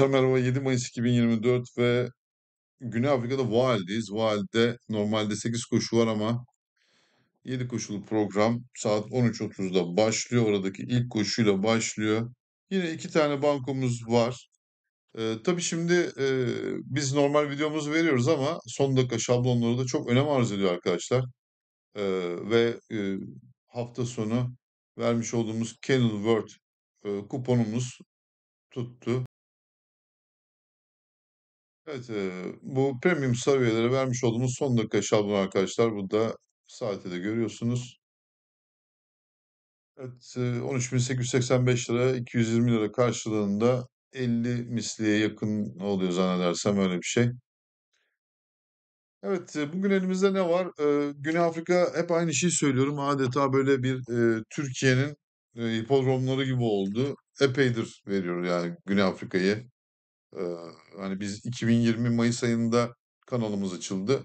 Hocam merhaba 7 Mayıs 2024 ve Güney Afrika'da Vaald'deyiz. Vaald'de normalde 8 koşu var ama 7 koşulu program saat 13.30'da başlıyor. Oradaki ilk koşuyla başlıyor. Yine iki tane bankomuz var. Ee, tabii şimdi e, biz normal videomuzu veriyoruz ama son dakika şablonları da çok önem arz ediyor arkadaşlar. Ee, ve e, hafta sonu vermiş olduğumuz Kenilworth e, kuponumuz tuttu. Evet, e, bu premium seviyelere vermiş olduğumuz son dakika şablonu arkadaşlar. Burada saati de görüyorsunuz. Evet, e, 13.885 lira, 220 lira karşılığında 50 misliye yakın oluyor zannedersem öyle bir şey. Evet, bugün elimizde ne var? Ee, Güney Afrika hep aynı şeyi söylüyorum. Adeta böyle bir e, Türkiye'nin e, hipodromları gibi oldu. Epeydir veriyor yani Güney Afrika'yı hani biz 2020 Mayıs ayında kanalımız açıldı.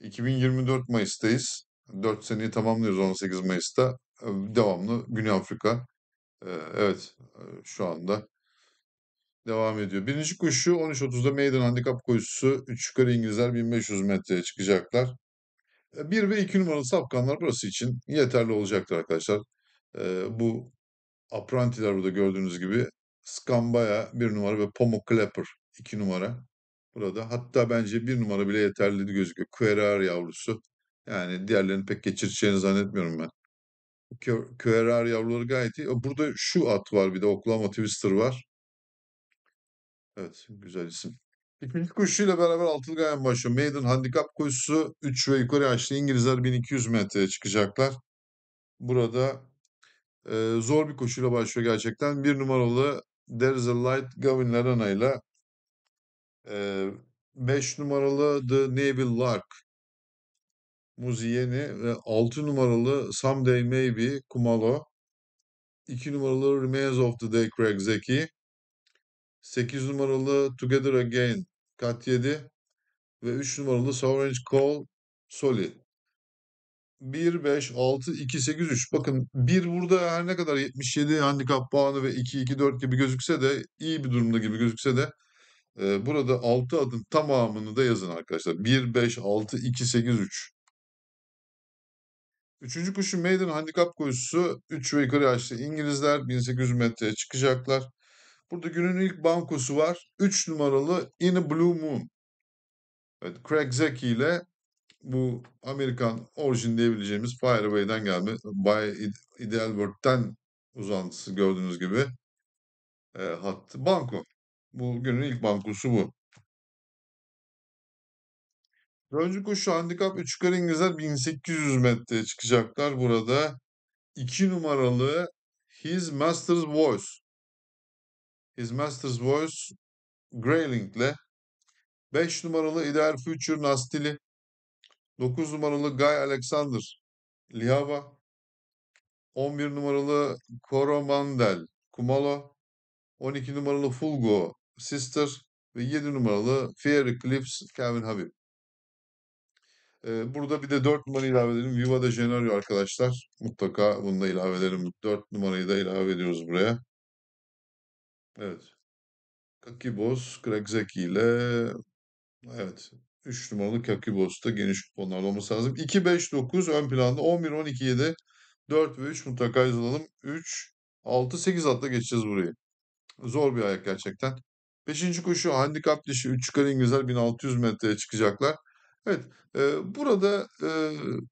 2024 Mayıs'tayız. 4 seneyi tamamlıyoruz 18 Mayıs'ta. Devamlı Güney Afrika. evet şu anda devam ediyor. Birinci koşu 13.30'da meydan Handicap koşusu. 3 yukarı İngilizler 1500 metreye çıkacaklar. 1 ve 2 numaralı sapkanlar burası için yeterli olacaktır arkadaşlar. bu aprantiler burada gördüğünüz gibi Skambaya bir numara ve Pomuk Clapper iki numara burada. Hatta bence bir numara bile yeterli gözüküyor. Querar yavrusu. Yani diğerlerini pek geçireceğini zannetmiyorum ben. Querar yavruları gayet iyi. E, burada şu at var bir de Oklahoma Twister var. Evet güzel isim. İkinci koşuyla beraber altılı gayen başlıyor. Maiden handicap koşusu 3 ve yukarı yaşlı İngilizler 1200 metreye çıkacaklar. Burada e, zor bir koşuyla başlıyor gerçekten. Bir numaralı There's a Light Gavin Larana ile 5 numaralı The Navy Lark Muzi Yeni ve 6 numaralı Someday Maybe Kumalo 2 numaralı Remains of the Day Craig Zeki 8 numaralı Together Again Kat 7 ve 3 numaralı Sovereign Call Soli. 1, 5, 6, 2, 8, 3. Bakın 1 burada her ne kadar 77 handikap puanı ve 2, 2, 4 gibi gözükse de iyi bir durumda gibi gözükse de e, burada 6 adım tamamını da yazın arkadaşlar. 1, 5, 6, 2, 8, 3. Üçüncü koşu Maiden handikap koşusu 3 ve yukarı yaşlı İngilizler 1800 metreye çıkacaklar. Burada günün ilk bankosu var. 3 numaralı In a Blue Moon. Evet, Craig Zeki ile bu Amerikan orijin diyebileceğimiz Fireway'den gelme, Bay Idelbert'ten uzantısı gördüğünüz gibi e, hattı banko. Bu günün ilk bankosu bu. Dördüncü koşu handikap 3 yukarı İngilizler 1800 metreye çıkacaklar. Burada 2 numaralı His Master's Voice. His Master's Voice Grayling'le 5 numaralı Ideal Future Nastili 9 numaralı Guy Alexander Liava. 11 numaralı Koromandel Kumalo. 12 numaralı Fulgo Sister ve 7 numaralı Fair Eclipse Kevin Habib. Ee, burada bir de 4 numara ilave edelim. Viva de Janeiro arkadaşlar. Mutlaka bunu da ilave edelim. 4 numarayı da ilave ediyoruz buraya. Evet. Kaki Kakibos, Greg Zeki ile evet 3 numaralı Kakibos'ta geniş kuponlar olması lazım. 2, 5, 9 ön planda. 11, 12, 7, 4 ve 3 mutlaka yazalım. 3, 6, 8 atla geçeceğiz burayı. Zor bir ayak gerçekten. 5. koşu handikap dişi 3 çıkar İngilizler 1600 metreye çıkacaklar. Evet e, burada e,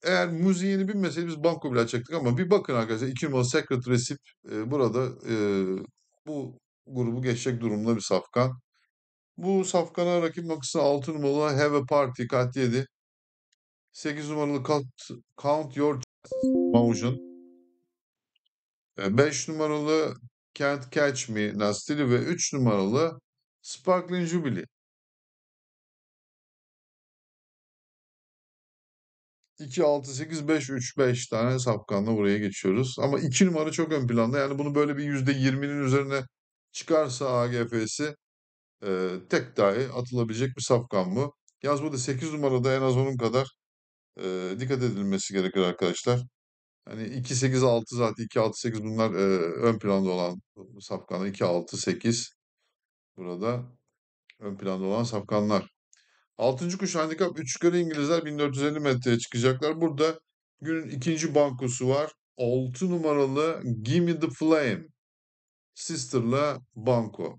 eğer müziğini bilmeseydi biz banko bile açacaktık ama bir bakın arkadaşlar 2 numaralı Secret Recip e, burada e, bu grubu geçecek durumda bir safkan. Bu safkana rakip makası 6 numaralı Have a Party kat 7. 8 numaralı Count, Count Your Motion. 5 e, numaralı Can't Catch Me Nastili ve 3 numaralı Sparkling Jubilee. İki, altı, sekiz, beş, üç, beş tane sapkanla buraya geçiyoruz. Ama iki numara çok ön planda. Yani bunu böyle bir yüzde yirminin üzerine çıkarsa AGF'si e, tek dahi atılabilecek bir safkan bu. Yaz burada 8 numarada en az onun kadar e, dikkat edilmesi gerekir arkadaşlar. Hani 2-8-6 zaten 2-6-8 bunlar e, ön planda olan safkanlar. 2-6-8 burada ön planda olan safkanlar. 6. kuş handikap 3 yukarı İngilizler 1450 metreye çıkacaklar. Burada günün ikinci bankosu var. 6 numaralı Gimme the Flame. Sister'la Banko.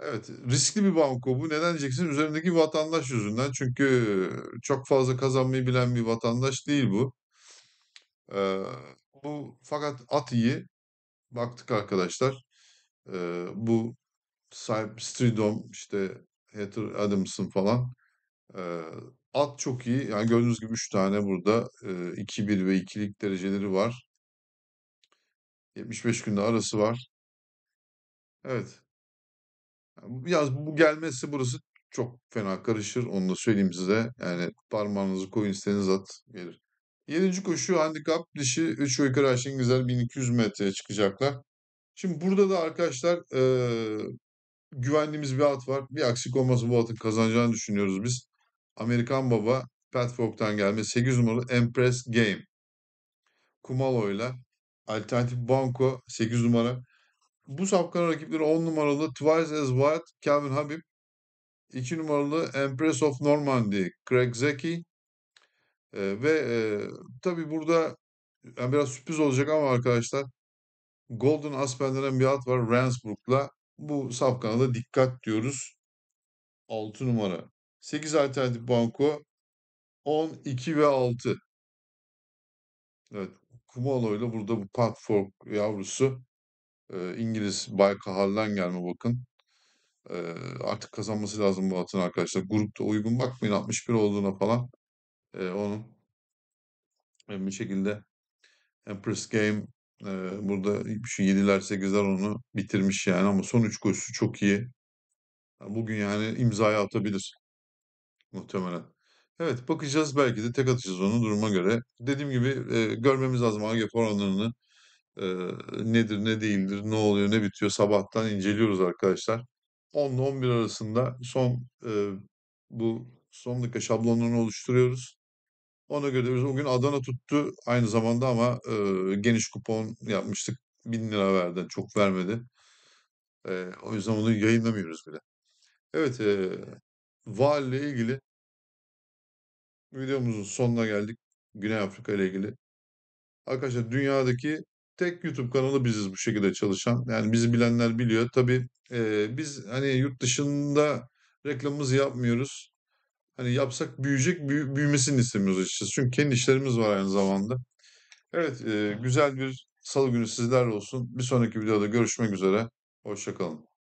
Evet, riskli bir banko bu. Neden diyeceksin? Üzerindeki vatandaş yüzünden. Çünkü çok fazla kazanmayı bilen bir vatandaş değil bu. Eee, bu fakat at iyi. Baktık arkadaşlar. Eee, bu sahip Stridom, işte Heather Adams'ın falan. Eee, at çok iyi. Yani gördüğünüz gibi 3 tane burada. Eee, 2-1 ve 2'lik dereceleri var. 75 günde arası var. Evet. Yaz bu gelmesi burası çok fena karışır. Onu da söyleyeyim size. Yani parmağınızı koyun isteniz at gelir. Yedinci koşu handikap dişi 3 ve yukarı aşın güzel 1200 metreye çıkacaklar. Şimdi burada da arkadaşlar e, güvendiğimiz bir at var. Bir aksik olmasa bu atın kazanacağını düşünüyoruz biz. Amerikan Baba Pat Falk'tan gelme 8 numaralı Empress Game. Kumalo'yla Alternatif Banco 8 numara bu safkan rakipleri 10 numaralı Twice as White Calvin Habib, 2 numaralı Empress of Normandy Craig Zeki e, ve e, tabii burada yani biraz sürpriz olacak ama arkadaşlar Golden Aspen'den bir at var Rendsburg'la. Bu safkana da dikkat diyoruz. 6 numara. 8 alternatif banko 10, 2 ve 6. Evet. Kumalo ile burada bu Park Fork yavrusu İngiliz Bay Kahal'den gelme bakın. artık kazanması lazım bu atın arkadaşlar. Grupta uygun bakmayın 61 olduğuna falan. onun bir şekilde Empress Game burada şu 7'ler 8'ler onu bitirmiş yani ama son 3 koşusu çok iyi. Bugün yani imzaya atabilir muhtemelen. Evet bakacağız belki de tek atacağız onu duruma göre. Dediğim gibi e, görmemiz lazım AGF oranlarını nedir, ne değildir, ne oluyor, ne bitiyor sabahtan inceliyoruz arkadaşlar. 10 ile 11 arasında son e, bu son dakika şablonunu oluşturuyoruz. Ona göre biz bugün Adana tuttu aynı zamanda ama e, geniş kupon yapmıştık. 1000 lira verdi, çok vermedi. E, o yüzden onu yayınlamıyoruz bile. Evet, e, VAR ile ilgili videomuzun sonuna geldik. Güney Afrika ile ilgili. Arkadaşlar dünyadaki tek YouTube kanalı biziz bu şekilde çalışan. Yani bizi bilenler biliyor. Tabii e, biz hani yurt dışında reklamımızı yapmıyoruz. Hani yapsak büyüyecek, büyü, büyümesini istemiyoruz açıkçası. Çünkü kendi işlerimiz var aynı zamanda. Evet, e, güzel bir salı günü sizlerle olsun. Bir sonraki videoda görüşmek üzere. Hoşçakalın.